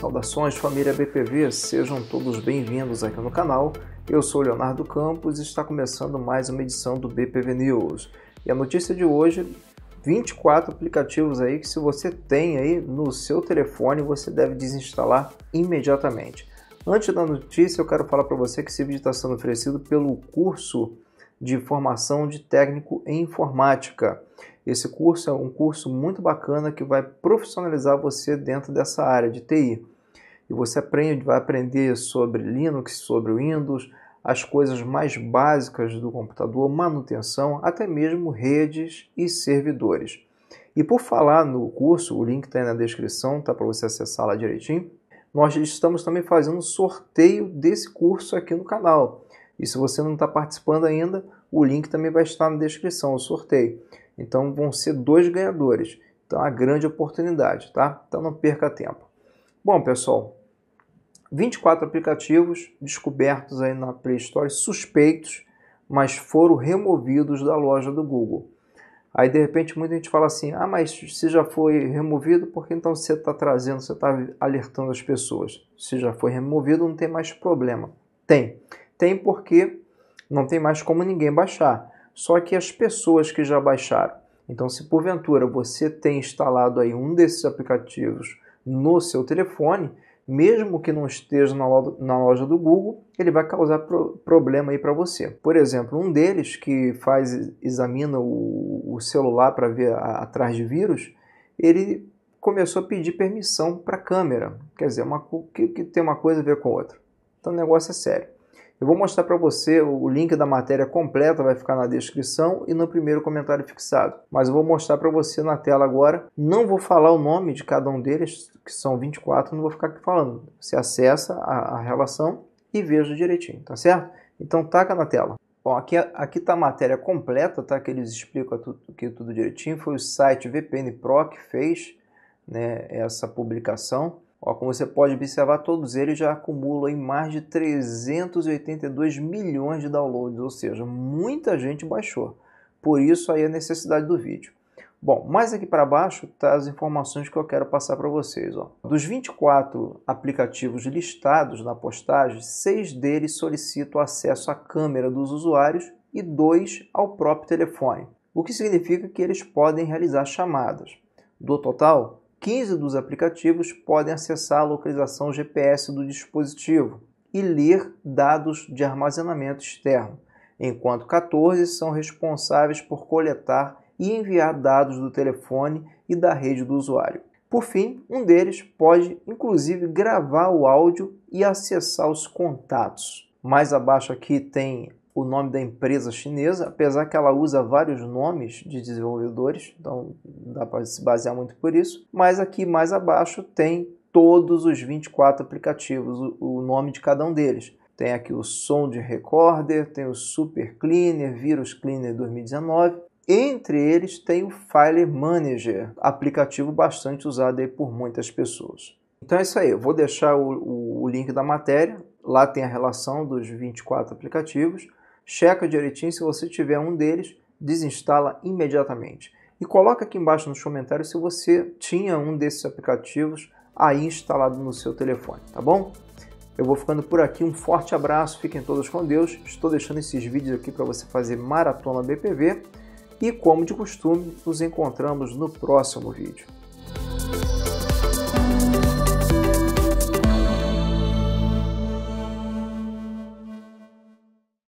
Saudações família BPV, sejam todos bem-vindos aqui no canal. Eu sou Leonardo Campos e está começando mais uma edição do BPV News. E a notícia de hoje, 24 aplicativos aí que se você tem aí no seu telefone, você deve desinstalar imediatamente. Antes da notícia, eu quero falar para você que esse vídeo está sendo oferecido pelo curso de formação de técnico em informática. Esse curso é um curso muito bacana que vai profissionalizar você dentro dessa área de TI. E você aprende, vai aprender sobre Linux, sobre Windows, as coisas mais básicas do computador, manutenção, até mesmo redes e servidores. E por falar no curso, o link está aí na descrição, tá para você acessar lá direitinho. Nós estamos também fazendo sorteio desse curso aqui no canal. E se você não está participando ainda, o link também vai estar na descrição, o sorteio. Então vão ser dois ganhadores. Então é uma grande oportunidade, tá? Então não perca tempo. Bom, pessoal, 24 aplicativos descobertos aí na Play Store, suspeitos, mas foram removidos da loja do Google. Aí de repente muita gente fala assim: ah, mas se já foi removido, por que então você está trazendo, você está alertando as pessoas? Se já foi removido, não tem mais problema. Tem. Tem porque não tem mais como ninguém baixar só que as pessoas que já baixaram. Então, se porventura você tem instalado aí um desses aplicativos no seu telefone, mesmo que não esteja na loja, do Google, ele vai causar problema aí para você. Por exemplo, um deles que faz examina o, celular para ver atrás de vírus, ele começou a pedir permissão para a câmera. Quer dizer, uma, que, que tem uma coisa a ver com outra. Então, o negócio é sério. Eu vou mostrar para você o link da matéria completa, vai ficar na descrição e no primeiro comentário fixado. Mas eu vou mostrar para você na tela agora. Não vou falar o nome de cada um deles, que são 24, não vou ficar aqui falando. Você acessa a, a relação e veja direitinho, tá certo? Então taca na tela. Bom, aqui, aqui tá a matéria completa, tá? Que eles explicam tudo, aqui tudo direitinho. Foi o site VPN Pro que fez né, essa publicação. Ó, como você pode observar, todos eles já acumulam em mais de 382 milhões de downloads, ou seja, muita gente baixou. Por isso aí a necessidade do vídeo. Bom, mais aqui para baixo tá as informações que eu quero passar para vocês. Ó. Dos 24 aplicativos listados na postagem, seis deles solicitam acesso à câmera dos usuários e dois ao próprio telefone, o que significa que eles podem realizar chamadas. Do total, 15 dos aplicativos podem acessar a localização GPS do dispositivo e ler dados de armazenamento externo, enquanto 14 são responsáveis por coletar e enviar dados do telefone e da rede do usuário. Por fim, um deles pode inclusive gravar o áudio e acessar os contatos. Mais abaixo aqui tem o nome da empresa chinesa, apesar que ela usa vários nomes de desenvolvedores, então dá para se basear muito por isso. Mas aqui mais abaixo tem todos os 24 aplicativos, o nome de cada um deles. Tem aqui o Sound Recorder, tem o Super Cleaner, Virus Cleaner 2019. Entre eles tem o File Manager, aplicativo bastante usado aí por muitas pessoas. Então é isso aí, eu vou deixar o, o, o link da matéria, lá tem a relação dos 24 aplicativos checa direitinho, se você tiver um deles, desinstala imediatamente. E coloca aqui embaixo nos comentários se você tinha um desses aplicativos aí instalado no seu telefone, tá bom? Eu vou ficando por aqui, um forte abraço, fiquem todos com Deus. Estou deixando esses vídeos aqui para você fazer maratona BPV e como de costume, nos encontramos no próximo vídeo.